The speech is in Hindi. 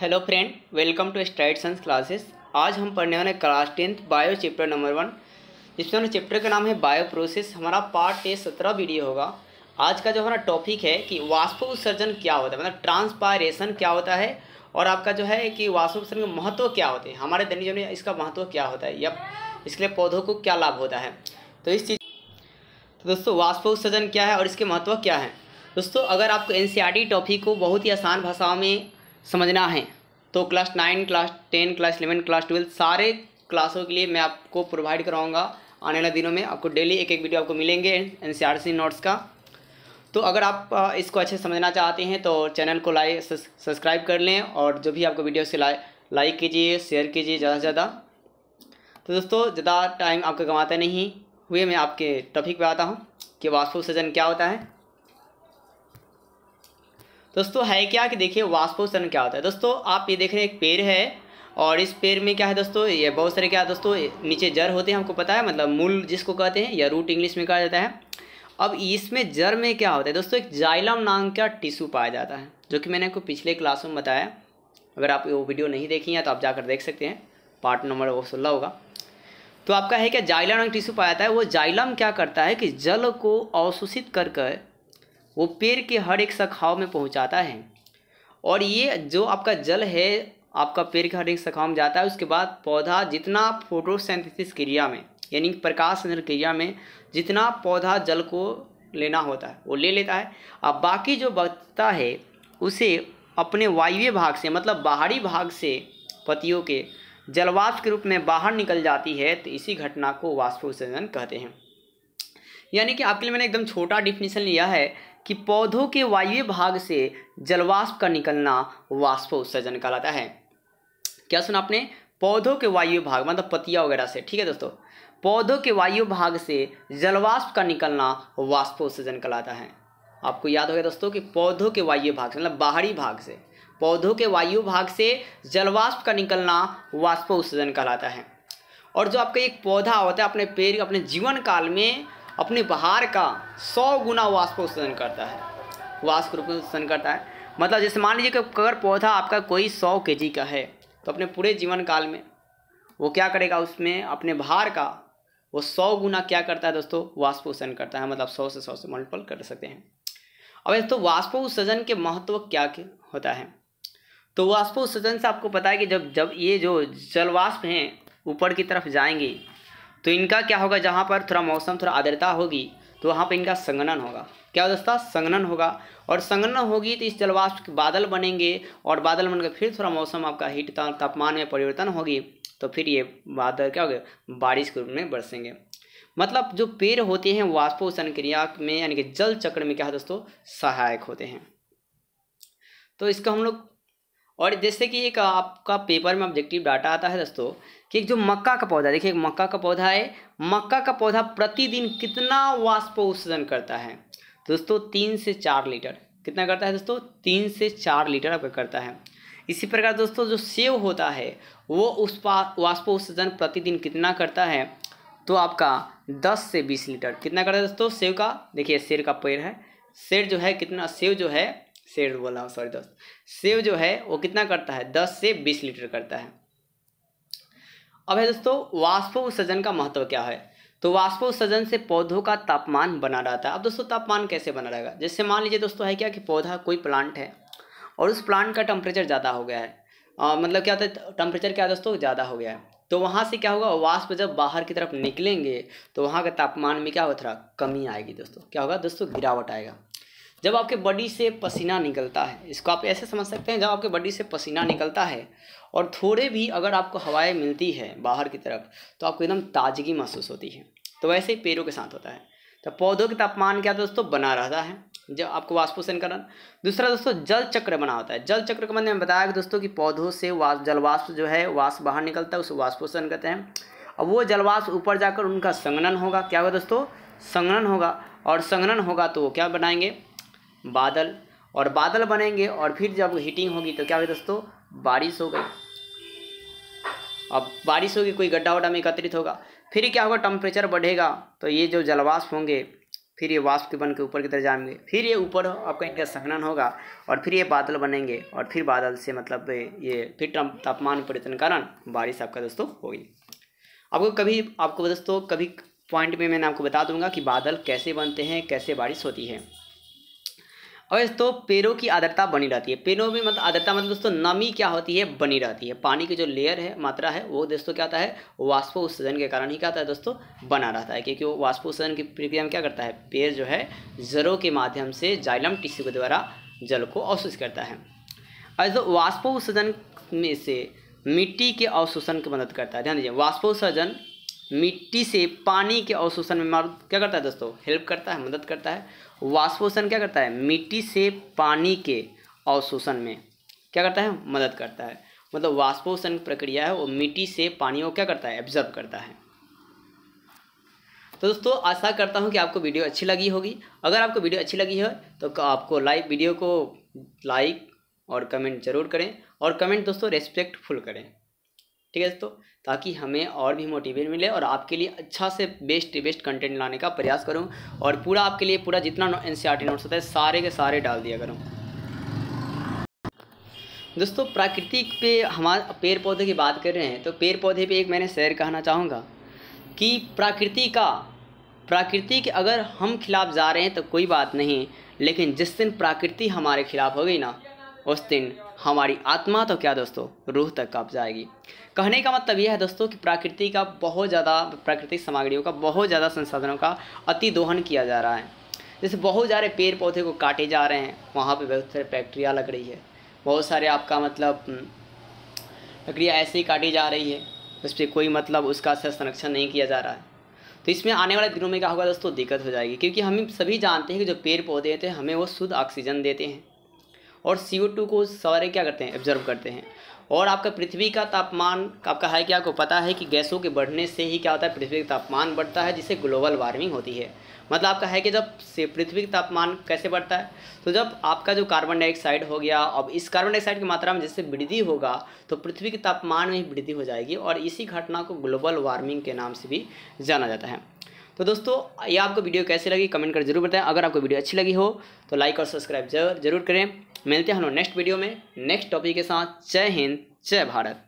hello friend welcome to straight science classes आज हम पढ़ने वाले class tenth bio chapter number one जिसमें हमारे चैप्टर का नाम है बायो प्रोसेस हमारा पार्ट ए सत्रह वीडियो होगा आज का जो हमारा टॉपिक है कि वास्तु उत्सर्जन क्या होता है मतलब ट्रांसपायरेशन क्या होता है और आपका जो है कि वास्तु उत्सर्जन का महत्व क्या होते हैं हमारे दैनिक जीवन में इसका महत्व क्या होता है या इसके लिए पौधों को क्या लाभ होता है तो इस चीज़ तो दोस्तों वास्तु उत्सर्जन क्या है और इसके महत्व क्या है दोस्तों अगर आपको एन टॉपिक को बहुत ही आसान भाषाओं में समझना है तो class nine class ten class eleven class twelfth सारे क्लासों के लिए मैं आपको प्रोवाइड कराऊंगा आने वाले दिनों में आपको डेली एक एक वीडियो आपको मिलेंगे एन नोट्स का तो अगर आप इसको अच्छे समझना चाहते हैं तो चैनल को लाइक सब्सक्राइब कर लें और जो भी आपको वीडियो से लाइक लाइक कीजिए शेयर कीजिए ज़्यादा से ज़्यादा तो दोस्तों ज़्यादा टाइम आपको गंवाता नहीं हुए मैं आपके टॉपिक पे आता हूँ कि वास्तु सृजन क्या होता है दोस्तों है क्या कि देखिए वाष्पोत्सर्जन क्या होता है दोस्तों आप ये देख रहे हैं एक पेड़ है और इस पेड़ में क्या है दोस्तों ये बहुत सारे क्या दोस्तों नीचे जड़ होते हैं हमको पता है मतलब मूल जिसको कहते हैं या रूट इंग्लिश में कहा जाता है अब इसमें जड़ में क्या होता है दोस्तों एक जाइलम नाम का टिश्यू पाया जाता है जो कि मैंने आपको पिछले क्लास में बताया अगर आप वो वीडियो नहीं देखी है तो आप जाकर देख सकते हैं पार्ट नंबर वो सोलह होगा तो आपका है क्या जाइलम नाम टिश्यू पाया जाता है वो जाइलम क्या करता है कि जल को अवशोषित कर वो पेड़ के हर एक शाखाओं में पहुंचाता है और ये जो आपका जल है आपका पेड़ के हर एक शाखाओं में जाता है उसके बाद पौधा जितना फोटोसेंथेसिस क्रिया में यानी प्रकाश क्रिया में जितना पौधा जल को लेना होता है वो ले लेता है अब बाकी जो बचता है उसे अपने वायुव्य भाग से मतलब बाहरी भाग से पतियों के जलवाष्प के रूप में बाहर निकल जाती है तो इसी घटना को वाष्पोत्सर्जन कहते हैं यानी कि आपके लिए मैंने एकदम छोटा डिफिनेशन लिया है कि पौधों के वायु भाग से जलवाष्प का निकलना वाष्प उत्सर्जन कहलाता है क्या सुना आपने पौधों के वायु भाग मतलब पतिया वगैरह से ठीक है दोस्तों पौधों के वायु भाग से जलवाष्प का निकलना वाष्प उत्सर्जन कहलाता है आपको याद हो गया दोस्तों कि पौधों के वायु भाग से मतलब बाहरी भाग से पौधों के वायु भाग से जलवाष्प का निकलना वाष्प उत्सर्जन कहलाता है और जो आपका एक पौधा होता है अपने पेड़ अपने जीवन काल में अपने बाहर का सौ गुना वाष्प उत्सर्जन करता है वाष्प रूप में उत्सर्जन करता है मतलब जैसे मान लीजिए कि अगर पौधा आपका कोई सौ के का है तो अपने पूरे जीवन काल में वो क्या करेगा उसमें अपने बाहर का वो सौ गुना क्या करता है दोस्तों वाष्प उत्सर्जन करता है मतलब सौ से सौ से मल्टीपल कर सकते हैं अब दोस्तों वाष्प उत्सर्जन के महत्व क्या के होता है तो वाष्प उत्सर्जन से आपको पता है कि जब जब ये जो जलवाष्प हैं ऊपर की तरफ जाएंगे तो इनका क्या होगा जहाँ पर थोड़ा मौसम थोड़ा आर्द्रता होगी तो वहाँ पर इनका संगनन होगा क्या दोस्तों संगनन होगा और संगनन होगी तो इस जलवाष्प के बादल बनेंगे और बादल बनकर फिर थोड़ा मौसम आपका हीट तापमान में परिवर्तन होगी तो फिर ये बादल क्या हो गया बारिश के रूप में बरसेंगे मतलब जो पेड़ होते हैं वाष्पोषण क्रिया में यानी कि जल चक्र में क्या है दोस्तों सहायक होते हैं तो इसका हम लोग और जैसे कि एक आपका पेपर में ऑब्जेक्टिव डाटा आता है दोस्तों कि एक जो मक्का का पौधा देखिए मक्का का पौधा है मक्का का पौधा प्रतिदिन कितना वाष्प उत्सर्जन करता है दोस्तों तीन से चार लीटर कितना करता है दोस्तों तीन से चार लीटर आपका करता है इसी प्रकार दोस्तों जो सेव होता है वो उस वाष्प उत्सर्जन प्रतिदिन कितना करता है तो आपका दस से बीस लीटर कितना करता है दोस्तों सेव का देखिए शेर का पेड़ है शेर जो है कितना सेव जो है शेर बोल रहा हूँ सॉरी दोस्त सेव जो है वो कितना करता है दस से बीस लीटर करता है अब है दोस्तों उत्सर्जन का महत्व क्या है तो उत्सर्जन से पौधों का तापमान बना रहता है अब दोस्तों तापमान कैसे बना रहेगा जैसे मान लीजिए दोस्तों है क्या कि पौधा कोई प्लांट है और उस प्लांट का टेम्परेचर ज़्यादा हो गया है आ, मतलब क्या होता है टेम्परेचर क्या दोस्तों ज़्यादा हो गया है तो वहाँ से क्या होगा वाष्प जब बाहर की तरफ निकलेंगे तो वहाँ के तापमान में क्या होगा थोड़ा कमी आएगी दोस्तों क्या होगा दोस्तों गिरावट आएगा जब आपके बॉडी से पसीना निकलता है इसको आप ऐसे समझ सकते हैं जब आपके बॉडी से पसीना निकलता है और थोड़े भी अगर आपको हवाएं मिलती है बाहर की तरफ तो आपको एकदम ताजगी महसूस होती है तो वैसे ही पेड़ों के साथ होता है तो पौधों के तापमान क्या दोस्तों बना रहता है जब आपको वाष्पोषण करना दूसरा दोस्तों जल चक्र बना होता है जल चक्र के मैंने बताया कि दोस्तों कि पौधों से वास जलवाष्प जो है वाष्प बाहर निकलता है उसे वाष्पोषण कहते हैं और वो जलवाष्प ऊपर जाकर उनका संगनन होगा क्या होगा दोस्तों संगनन होगा और संगनन होगा तो वो क्या बनाएंगे बादल और बादल बनेंगे और फिर जब हीटिंग होगी तो क्या होगी दोस्तों बारिश हो गई अब बारिश होगी कोई गड्ढा वड्ढा में एकत्रित होगा फिर क्या होगा टेम्परेचर बढ़ेगा तो ये जो जलवाष्प होंगे फिर ये वाष्प के बन के ऊपर की तरफ जाएंगे फिर ये ऊपर आपका इनका संघनन होगा और फिर ये बादल बनेंगे और फिर बादल से मतलब ये फिर तापमान परिवर्तन कारण बारिश आपका दोस्तों होगी आपको कभी आपको दोस्तों कभी पॉइंट में मैंने आपको बता दूंगा कि बादल कैसे बनते हैं कैसे बारिश होती है और तो पेड़ों की आदरता बनी रहती है पेड़ों में मतलब आदरता मतलब दोस्तों नमी क्या होती है बनी रहती है पानी की जो लेयर है मात्रा है वो दोस्तों क्या आता है वाष्पो उत्सर्जन के कारण ही क्या आता है दोस्तों बना रहता है क्योंकि वो वाष्प उत्सर्जन की प्रक्रिया में क्या करता है पेड़ जो है जरों के माध्यम से जाइलम टिश्यू के द्वारा जल को अवशोष करता है और दोस्तों वाष्प उत्सर्जन में से मिट्टी के अवशोषण की मदद करता है ध्यान दीजिए वाष्पोत्सर्जन मिट्टी से पानी के अवशोषण में मारुत क्या करता है दोस्तों हेल्प करता है मदद करता है वाष्पोषण क्या करता है मिट्टी से पानी के अवशोषण में क्या करता है मदद करता है मतलब वाष्पोषण प्रक्रिया है वो मिट्टी से पानी को क्या करता है एब्जर्व करता है तो दोस्तों आशा करता हूँ कि आपको वीडियो अच्छी लगी होगी अगर आपको वीडियो अच्छी लगी है तो आपको लाइक वीडियो को लाइक और कमेंट जरूर करें और कमेंट दोस्तों रेस्पेक्टफुल करें ठीक है दोस्तों ताकि हमें और भी मोटिवेट मिले और आपके लिए अच्छा से बेस्ट बेस्ट कंटेंट लाने का प्रयास करूँ और पूरा आपके लिए पूरा जितना एन सी नोट्स होता है सारे के सारे डाल दिया करूँ दोस्तों प्राकृतिक पे हमारे पेड़ पौधे की बात कर रहे हैं तो पेड़ पौधे पे एक मैंने शेर कहना चाहूँगा कि प्रकृति का प्रकृति के अगर हम खिलाफ जा रहे हैं तो कोई बात नहीं लेकिन जिस दिन प्रकृति हमारे खिलाफ हो गई ना उस दिन हमारी आत्मा तो क्या दोस्तों रूह तक काँप जाएगी कहने का मतलब यह है दोस्तों कि प्रकृति का बहुत ज़्यादा प्राकृतिक सामग्रियों का बहुत ज़्यादा संसाधनों का अति दोहन किया जा रहा है जैसे बहुत सारे पेड़ पौधे को काटे जा रहे हैं वहाँ पे बहुत सारे फैक्ट्रियाँ लग रही है बहुत सारे आपका मतलब लकड़ियाँ हम्म, ऐसे ही काटी जा रही है उस पर कोई मतलब उसका संरक्षण नहीं किया जा रहा है तो इसमें आने वाले दिनों में क्या होगा दोस्तों दिक्कत हो जाएगी क्योंकि हम सभी जानते हैं कि जो पेड़ पौधे थे हमें वो शुद्ध ऑक्सीजन देते हैं और सी को सारे क्या करते हैं ऑब्जर्व करते हैं और आपका पृथ्वी का तापमान आपका है क्या आपको पता है कि गैसों के बढ़ने से ही क्या होता है पृथ्वी का तापमान बढ़ता है जिससे ग्लोबल वार्मिंग होती है मतलब आपका है कि जब से पृथ्वी का तापमान कैसे बढ़ता है तो जब आपका जो कार्बन डाइऑक्साइड हो गया अब इस कार्बन डाइऑक्साइड की मात्रा में जैसे वृद्धि होगा तो पृथ्वी के तापमान में वृद्धि हो जाएगी और इसी घटना को ग्लोबल वार्मिंग के नाम से भी जाना जाता है तो दोस्तों ये आपको वीडियो कैसे लगी कमेंट कर जरूर बताएं अगर आपको वीडियो अच्छी लगी हो तो लाइक और सब्सक्राइब जरूर जरूर करें मिलते हैं हम लोग नेक्स्ट वीडियो में नेक्स्ट टॉपिक के साथ जय हिंद जय भारत